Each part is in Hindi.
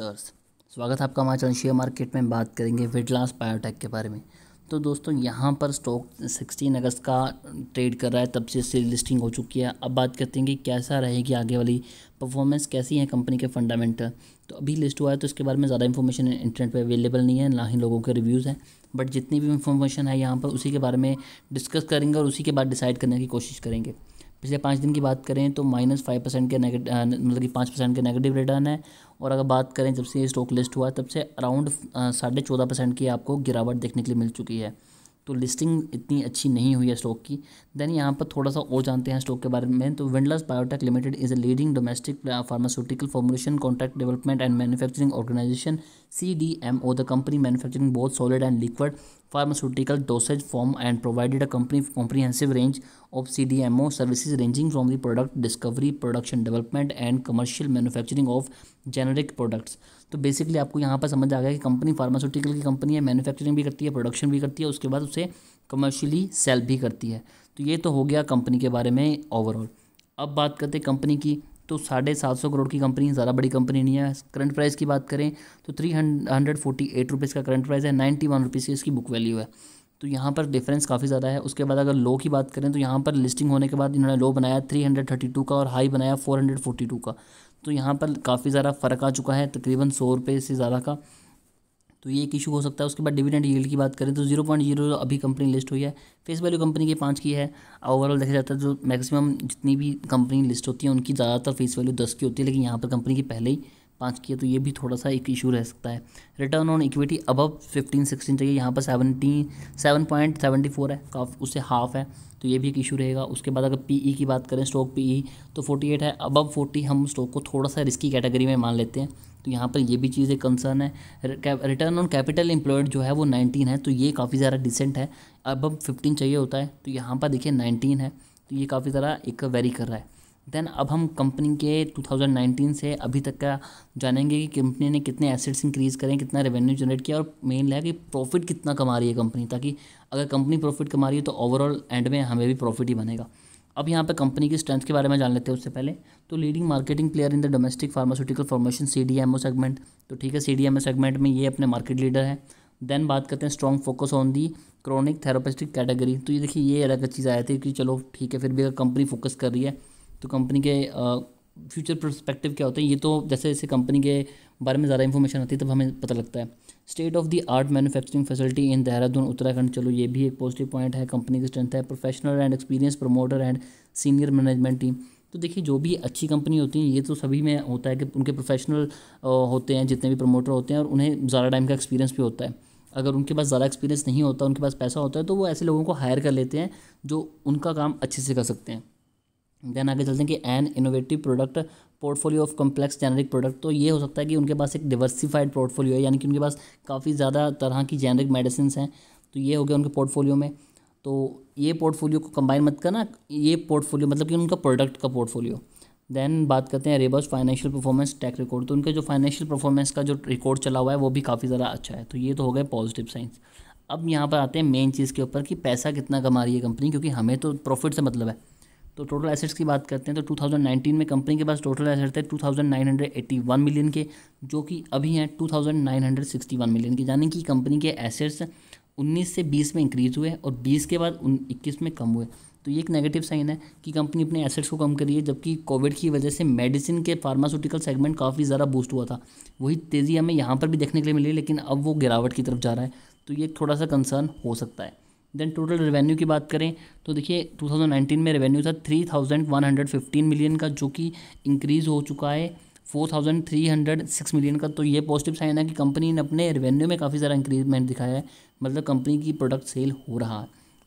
इन्वेस्टर्स स्वागत है आपका हमारे चैनल शेयर मार्केट में बात करेंगे विडलास बायोटेक के बारे में तो दोस्तों यहाँ पर स्टॉक 16 अगस्त का ट्रेड कर रहा है तब से इससे लिस्टिंग हो चुकी है अब बात करते हैं कि कैसा रहेगी आगे वाली परफॉर्मेंस कैसी है कंपनी के फंडामेंटल तो अभी लिस्ट हुआ है तो इसके बारे में ज़्यादा इन्फॉर्मेशन इंटरनेट पर अवेलेबल नहीं है ना ही लोगों के रिव्यूज़ हैं बट जितनी भी इन्फॉर्मेशन है यहाँ पर उसी के बारे में डिस्कस करेंगे और उसी के बाद डिसाइड करने की कोशिश करेंगे पिछले पाँच दिन की बात करें तो माइनस फाइव परसेंट के नेगेटिव मतलब कि पाँच परसेंट के नेगेटिव रिटर्न है और अगर बात करें जब से ये स्टॉक लिस्ट हुआ तब से अराउंड साढ़े चौदह परसेंट की आपको गिरावट देखने के लिए मिल चुकी है तो लिस्टिंग इतनी अच्छी नहीं हुई है स्टॉक की देन यहाँ पर थोड़ा सा और जानते हैं स्टॉक के बारे में तो Windlas biotech limited is a leading domestic pharmaceutical formulation contract development and manufacturing organization C D M O the company manufacturing बहुत solid and liquid pharmaceutical dosage form and provided a comprehensive range of CDMO services ranging from the product discovery, production development and commercial manufacturing of generic products. तो बेसिकली आपको यहाँ पर समझ आ गया कि कंपनी फार्मास्यूटिकल की कंपनी है मैन्युफैक्चरिंग भी करती है प्रोडक्शन भी करती है उसके बाद उसे कमर्शियली सेल भी करती है तो ये तो हो गया कंपनी के बारे में ओवरऑल अब बात करते कंपनी की तो साढ़े सात सौ करोड़ की कंपनी ज़्यादा बड़ी कंपनी नहीं है करंट प्राइस की बात करें तो three hundred forty eight rupees का करंट प्राइस है नाइन्टी वन रुपीज़ की इसकी बुक वैल्यू है तो यहाँ पर डिफरेंस काफ़ी ज़्यादा है उसके बाद अगर लो की बात करें तो यहाँ पर लिस्टिंग होने के बाद इन्होंने लो बनाया थ्री हंड्रेड थर्टी टू का और हाई बनाया फोर हंड्रेड फोर्टी टू का तो यहाँ पर काफ़ी ज़्यादा फ़र्क आ चुका है तकरीबन सौ रुपये से ज़्यादा का तो ये एक इशू हो सकता है उसके बाद डिविडेंड यील्ड की बात करें तो जीरो पॉइंट जीरो अभी कंपनी लिस्ट हुई है फेस वैल्यू कंपनी की पाँच की है ओवरऑल देखा जाता है जो मैक्सिमम जितनी भी कंपनी लिस्ट होती है उनकी ज़्यादातर फेस वैल्यू दस की होती है लेकिन यहाँ पर कंपनी की पहले ही पाँच की है तो ये भी थोड़ा सा एक इशू रह सकता है return on equity above fifteen sixteen चाहिए यहाँ पर seventeen seven point seventy four है काफ उससे हाफ है तो ये भी एक इशू रहेगा उसके बाद अगर ई e की बात करें स्टॉक ई e, तो फोर्टी एट है अबव फोर्टी हम स्टॉक को थोड़ा सा रिस्की कैटेगरी में मान लेते हैं तो यहाँ पर ये भी चीज़ एक कंसर्न है रिटर्न ऑन कैपिटल एम्प्लॉयड जो है वो नाइनटीन है तो ये काफ़ी ज़्यादा डिसेंट है अब अब फिफ्टीन चाहिए होता है तो यहाँ पर देखिए नाइनटीन है तो ये काफ़ी ज़्यादा एक वेरी कर रहा है देन अब हम कंपनी के 2019 से अभी तक का जानेंगे कि कंपनी ने कितने एसेट्स इंक्रीज़ करें कितना रेवेन्यू जनरेट किया और मेन है कि प्रॉफिट कितना कमा रही है कंपनी ताकि अगर कंपनी प्रॉफिट कमा रही है तो ओवरऑल एंड में हमें भी प्रॉफिट ही बनेगा अब यहाँ पे कंपनी की स्ट्रेंथ के बारे में जान लेते हैं उससे पहले तो leading marketing player in the domestic pharmaceutical formation C D M O segment तो ठीक है C D M O segment में ये अपने मार्केट लीडर है देन बात करते हैं strong focus on the chronic therapeutic category तो ये देखिए ये अलग चीज़ आया थी कि चलो ठीक है फिर भी अगर कंपनी फोकस कर रही है तो कंपनी के फ्यूचर प्रोस्पेक्टिव क्या होते हैं ये तो जैसे जैसे कंपनी के बारे में ज़्यादा इन्फॉर्मेशन आती है तब हमें पता लगता है state of the art manufacturing facility in Dehradun Uttarakhand चलो ये भी एक पॉजिटिव पॉइंट है कंपनी की स्ट्रेंथ है professional and experience promoter and senior management team तो देखिए जो भी अच्छी कंपनी होती है ये तो सभी में होता है कि उनके प्रोफेशनल होते हैं जितने भी प्रमोटर होते हैं और उन्हें ज़्यादा टाइम का एक्सपीरियंस भी होता है अगर उनके पास ज़्यादा एक्सपीरियंस नहीं होता उनके पास पैसा होता है तो वो ऐसे लोगों को हायर कर लेते हैं जो उनका काम अच्छे से कर सकते हैं देन आगे चलते हैं कि an innovative product portfolio of complex generic product तो ये हो सकता है कि उनके पास एक डिवर्सिफाइड पोर्टफोलियो है यानी कि उनके पास काफ़ी ज़्यादा तरह की जेनरिक मेडिसिन हैं तो ये हो गया उनके पोर्टफोलियो में तो ये पोर्टफोलियो को कंबाइन मत करना ये पोर्टफोलियो मतलब कि उनका प्रोडक्ट का पोर्टफोलियो देन बात करते हैं robust financial performance track record तो उनका जो फाइनेंशियल परफॉर्मेंस का जो रिकॉर्ड चला हुआ है वो भी काफ़ी ज़्यादा अच्छा है तो ये तो हो गए पॉजिटिव साइंस अब यहाँ पर आते हैं मेन चीज़ के ऊपर कि पैसा कितना कमा रही है कंपनी क्योंकि हमें तो प्रॉफिट से मतलब है तो टोटल एसेट्स की बात करते हैं तो 2019 में कंपनी के पास टोटल एसेट थे 2981 मिलियन के जो कि अभी हैं 2961 मिलियन के यानी कि कंपनी के एसेट्स 19 से 20 में इंक्रीज हुए और 20 के बाद इक्कीस में कम हुए तो ये एक नेगेटिव साइन है कि कंपनी अपने एसेट्स को कम करी है जबकि कोविड की वजह से मेडिसिन के फार्मास्यूटिकल सेगमेंट काफ़ी ज़्यादा बूस्ट हुआ था वही तेज़ी हमें यहाँ पर भी देखने के लिए मिली लेकिन अब वो गिरावट की तरफ जा रहा है तो ये थोड़ा सा कंसर्न हो सकता है देन टोटल रेवेन्यू की बात करें तो देखिए 2019 में रेवेन्यू था 3115 मिलियन का जो कि इंक्रीज़ हो चुका है 4306 मिलियन का तो ये पॉजिटिव साइन है कि कंपनी ने अपने रेवेन्यू में काफ़ी सारा इंक्रीजमेंट दिखाया है मतलब कंपनी की प्रोडक्ट सेल हो रहा है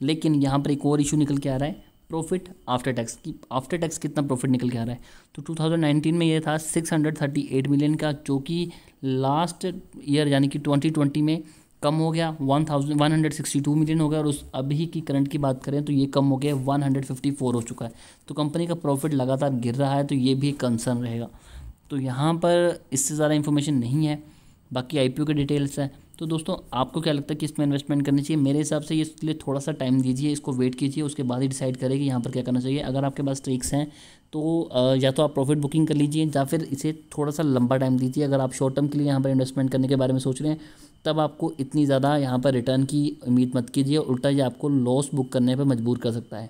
लेकिन यहाँ पर एक और इशू निकल के आ रहा है प्रॉफिट आफ्टर टैक्स की आफ्टर टैक्स कितना प्रॉफिट निकल के आ रहा है तो 2019 में ये था 638 मिलियन का जो कि लास्ट ईयर यानी कि 2020 में कम हो गया one thousand one hundred sixty two million हो गया और उस अभी की करंट की बात करें तो ये कम हो गया वन हंड्रेड फिफ्टी फोर हो चुका है तो कंपनी का प्रॉफिट लगातार गिर रहा है तो ये भी कंसर्न रहेगा तो यहाँ पर इससे ज़्यादा इन्फॉर्मेशन नहीं है बाकी आई के डिटेल्स हैं तो दोस्तों आपको क्या लगता है कि में इन्वेस्टमेंट करनी चाहिए मेरे हिसाब से इसके लिए थोड़ा सा टाइम दीजिए इसको वेट कीजिए उसके बाद ही डिसाइड करें कि यहाँ पर क्या करना चाहिए अगर आपके पास ट्रिक्स हैं तो या तो आप प्रॉफिट बुकिंग कर लीजिए या फिर इसे थोड़ा सा लंबा टाइम दीजिए अगर आप शॉर्ट टर्म के लिए यहाँ पर इन्वेस्टमेंट करने के बारे में सोच रहे हैं तब आपको इतनी ज़्यादा यहाँ पर रिटर्न की उम्मीद मत कीजिए उल्टा ये आपको लॉस बुक करने पर मजबूर कर सकता है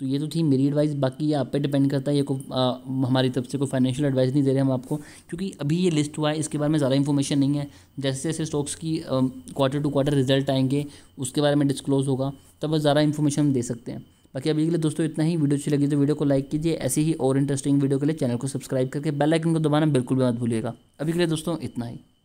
तो ये तो थी मेरी एडवाइस बाकी ये आप पे डिपेंड करता है ये को आ, हमारी तरफ से कोई फाइनेंशियल एडवाइस नहीं दे रहे हम आपको क्योंकि अभी ये लिस्ट हुआ है इसके बारे में ज़्यादा इन्फॉर्मेशन नहीं है जैसे जैसे स्टॉक्स की क्वार्टर टू क्वार्टर रिजल्ट आएंगे उसके बारे में डिस्क्लोज होगा तब ज़्यादा इन्फॉर्मेशन दे सकते हैं बाकी अभी के लिए दोस्तों इतना ही वीडियो अच्छी लगी तो वीडियो को लाइक कीजिए ऐसे ही और इंटरेस्टिंग वीडियो के लिए चैनल को सब्सक्राइब करके बेल आइकन को दबाना बिल्कुल भी मत भूलिएगा अभी के लिए दोस्तों इतना ही